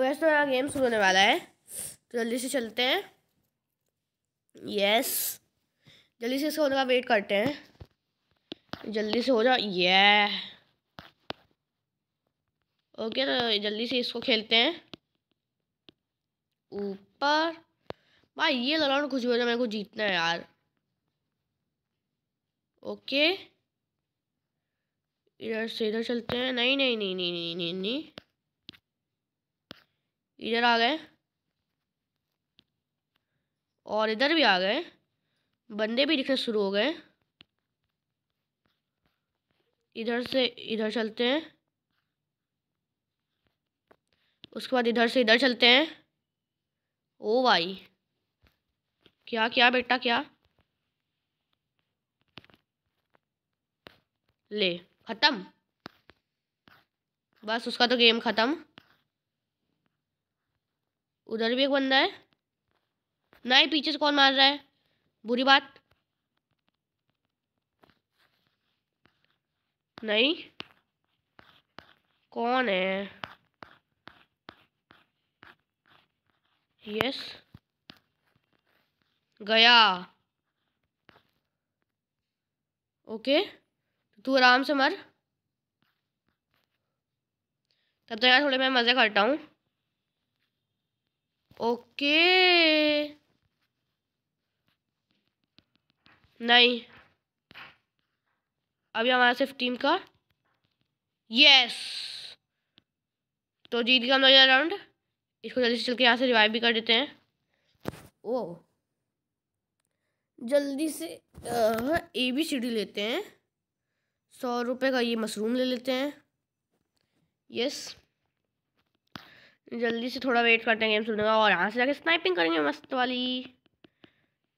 वैसे तो यहाँ गेम शुरू होने वाला है तो जल्दी से चलते हैं यस जल्दी से इसको होने का वेट करते हैं जल्दी से हो जाओ ये ओके तो जल्दी से इसको खेलते हैं ऊपर भाई ये लड़ाउंड कुछ भी हो जाए मेरे को जीतना है यार ओके इधर से इधर चलते हैं नहीं नहीं नहीं नहीं नहीं नहीं नहीं इधर आ गए और इधर भी आ गए बंदे भी दिखने शुरू हो गए इधर से इधर चलते हैं उसके बाद इधर से इधर चलते हैं ओ भाई क्या क्या बेटा क्या ले ख़त्म बस उसका तो गेम ख़त्म उधर भी एक बंदा है नहीं पीछे से कौन मार रहा है बुरी बात नहीं कौन है यस गया ओके तू आराम से मर तब तो यार थोड़े मैं मज़े करता हूँ ओके नहीं अभी हमारा सिर्फ टीम का यस तो जीत गया हम लोग राउंड इसको जल्दी से चल के यहाँ से रिवाइव भी कर देते हैं ओ जल्दी से ए बी सी डी लेते हैं सौ रुपये का ये मशरूम ले लेते हैं यस जल्दी से थोड़ा वेट करते हैं गेम सुनने का और यहाँ से जाके स्नाइपिंग करेंगे मस्त वाली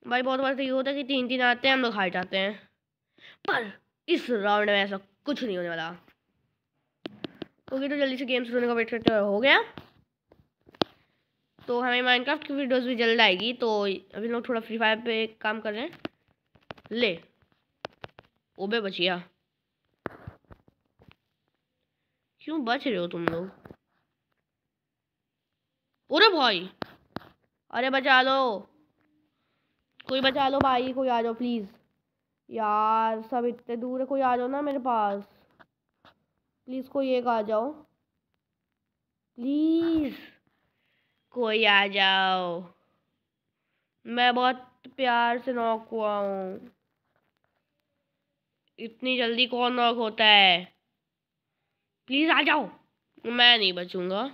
भाई बहुत बार तो ये होता है कि तीन तीन आते हैं हम लोग हार जाते हैं पर इस राउंड में ऐसा कुछ नहीं होने वाला ओके तो जल्दी से गेम सुनने का वेट करते हुए हो गया तो हमें माइनक्राफ्ट की वीडियोज़ भी जल्द आएगी तो अभी लोग थोड़ा फ्री फायर पर काम कर रहे हैं ले ओबे बचिया क्यों बच रहे हो तुम लोग अरे भाई अरे बचा लो कोई बचा लो भाई कोई आ जाओ प्लीज़ यार सब इतने दूर है कोई आ जाओ ना मेरे पास प्लीज़ कोई एक आ जाओ प्लीज़ कोई आ जाओ मैं बहुत प्यार से नॉक हुआ हूँ इतनी जल्दी कौन नॉक होता है प्लीज़ आ जाओ मैं नहीं बचूंगा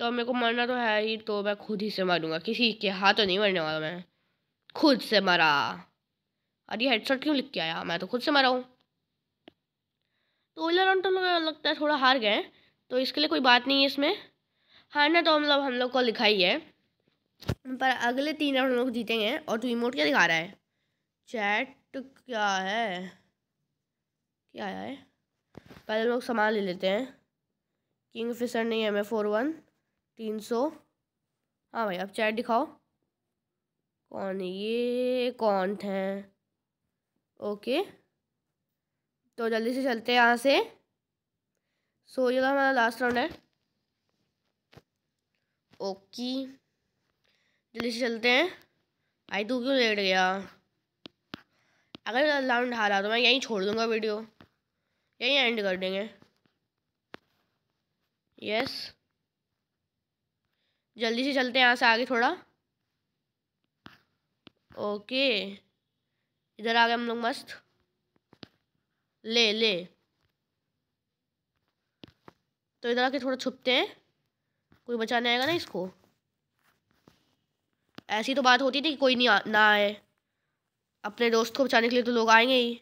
तो मेरे को मरना तो है ही तो मैं खुद ही से मारूंगा किसी के हाथ तो नहीं मरने वाला मैं खुद से मरा अरे हेडसेट क्यों लिख के आया मैं तो खुद से मरा हूँ तो ओला राउंड तो लगता है थोड़ा हार गए तो इसके लिए कोई बात नहीं है इसमें हारना तो मतलब हम लोग को लिखा ही है पर अगले तीन राउंड हम लोग जीतेंगे और तू इमोट क्या दिखा रहा है चैट क्या है क्या आया है पहले लोग सामान ले लेते हैं किंग फिशर नहीं है मैं फोर वन तीन सौ हाँ भाई अब चैट दिखाओ कौन ये कौन थे ओके तो जल्दी से चलते हैं यहाँ से सो ये हमारा लास्ट राउंड है ओके जल्दी से चलते हैं आई तू क्यों लेट गया अगर राउंड हारा तो मैं यहीं छोड़ दूंगा वीडियो यहीं एंड कर देंगे यस जल्दी से चलते हैं यहाँ से आगे थोड़ा ओके इधर आ गए हम लोग मस्त ले ले तो इधर आके थोड़ा छुपते हैं कोई बचाने आएगा ना इसको ऐसी तो बात होती थी कि कोई नहीं आ, ना आए अपने दोस्त को बचाने के लिए तो लोग आएंगे ही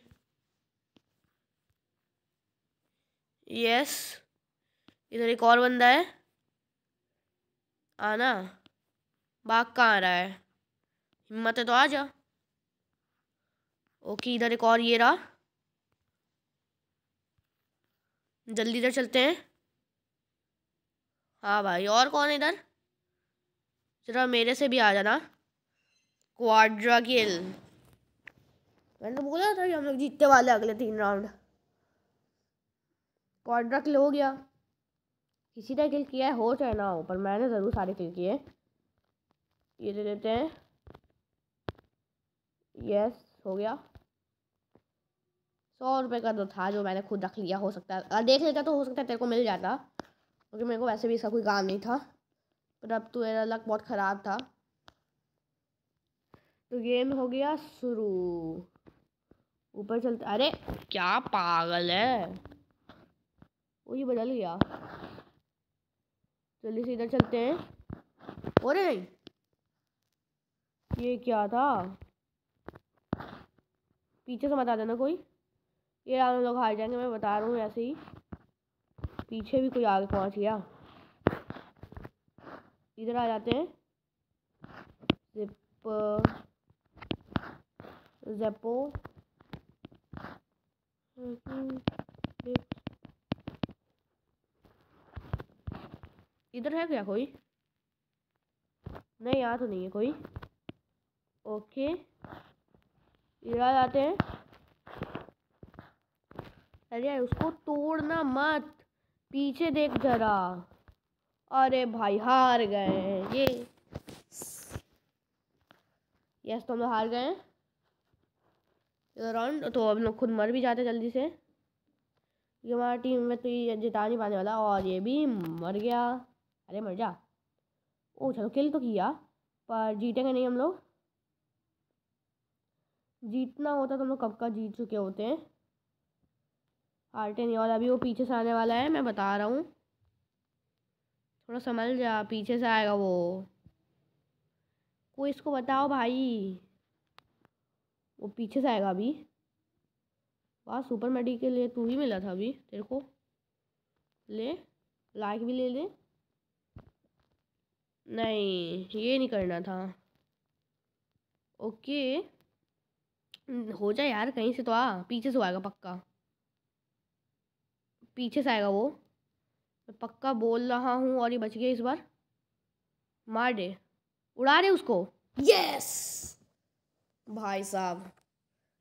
यस इधर एक और बंदा है आना बाघ कहाँ आ रहा है हिम्मत है तो आ जा ओके इधर एक और ये रहा जल्दी इधर चलते हैं हाँ भाई और कौन है इधर जरा मेरे से भी आ जाना क्वाड्रा किल मैंने तो बोला था कि हम लोग जीतने वाले अगले तीन राउंड क्वाड्रा किल हो गया किसी ने किल किया है हो चाहे ना हो पर मैंने ज़रूर सारे किल किए ये दे देते हैं यस हो गया सौ रुपये का तो था जो मैंने खुद रख लिया हो सकता है देख लेता तो हो सकता है तेरे को मिल जाता क्योंकि मेरे को वैसे भी इसका कोई काम नहीं था पर अब तो मेरा लक बहुत ख़राब था तो गेम हो गया शुरू ऊपर चलते अरे क्या पागल है वो ये बदल गया जल्दी से इधर चलते हैं अरे नहीं ये क्या था पीछे से बता देना कोई ये हम लोग हार जाएंगे मैं बता रहा हूँ ऐसे ही पीछे भी कोई आगे पहुँच गया इधर आ जाते हैं जिप जेपो इधर है क्या कोई नहीं यहाँ तो नहीं है कोई ओके इधर आते हैं अरे यार उसको तोड़ना मत पीछे देख जरा अरे भाई हार गए ये यस तो हम लोग हार गए हैं राउंड तो, तो हम लोग खुद मर भी जाते जल्दी से ये हमारा टीम में तो ये जिता नहीं पाने वाला और ये भी मर गया अरे मर जा ओ चलो किल तो किया पर जीतेंगे नहीं हम लोग जीतना होता तो हम लोग कब का जीत चुके होते हैं हार्टे नहीं और अभी वो पीछे से आने वाला है मैं बता रहा हूँ थोड़ा संभल जा पीछे से आएगा वो कोई इसको बताओ भाई वो पीछे से आएगा अभी वाह सुपर मेडी के लिए तू ही मिला था अभी तेरे को ले लाइक भी ले ले नहीं ये नहीं करना था ओके हम्म, हो जाए यार कहीं से तो आ पीछे से आएगा पक्का पीछे से आएगा वो मैं पक्का बोल रहा हूँ और ये बच गया इस बार मार दे उड़ा दे उसको यस भाई साहब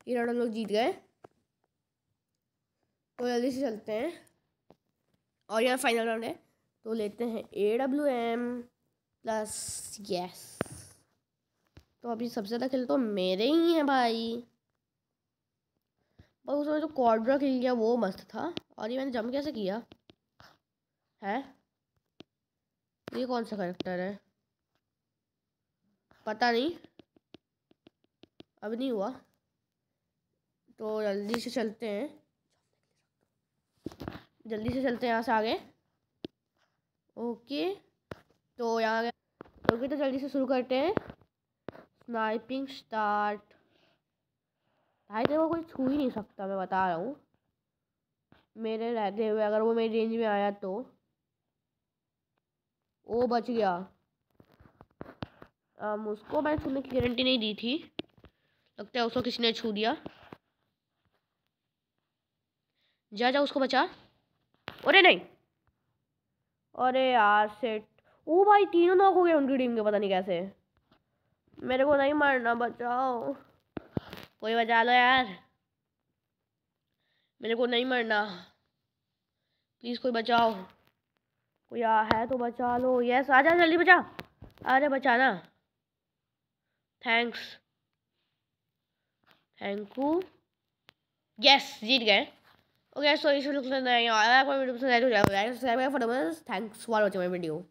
ये राउंड लोग जीत गए तो जल्दी से चलते हैं और यार फाइनल राउंड है तो लेते हैं A W M plus yes तो अभी सबसे ज़्यादा खेल तो मेरे ही हैं भाई पर उसमें जो क्वाड्रा खेल गया वो मस्त था और ये मैंने जम कैसे किया है ये कौन सा करेक्टर है पता नहीं अब नहीं हुआ तो जल्दी से चलते हैं जल्दी से चलते हैं यहाँ से आगे ओके तो यहाँ ओके तो जल्दी से शुरू करते हैं स्नाइपिंग स्टार्ट भाई देखो कोई छू ही नहीं सकता मैं बता रहा हूँ मेरे रहते हुए अगर वो मेरी रेंज में आया तो वो बच गया आम, um, उसको मैंने छूने की गारंटी नहीं दी थी लगता है उसको किसी ने छू दिया जा जा उसको बचा अरे नहीं अरे यार सेट ओ भाई तीनों नॉक हो गए उनकी टीम के पता नहीं कैसे मेरे को नहीं मारना बचाओ कोई बचा लो यार मेरे को नहीं मरना प्लीज़ कोई बचाओ कोई आ है तो बचा लो यस आ जा जल्दी बचा अरे बचाना थैंक्स थैंक यू यस जीत गए ओके सो इस वीडियो को पसंद आया कोई वीडियो पसंद आया तो सब्सक्राइब करें फटाफट thanks for watching my video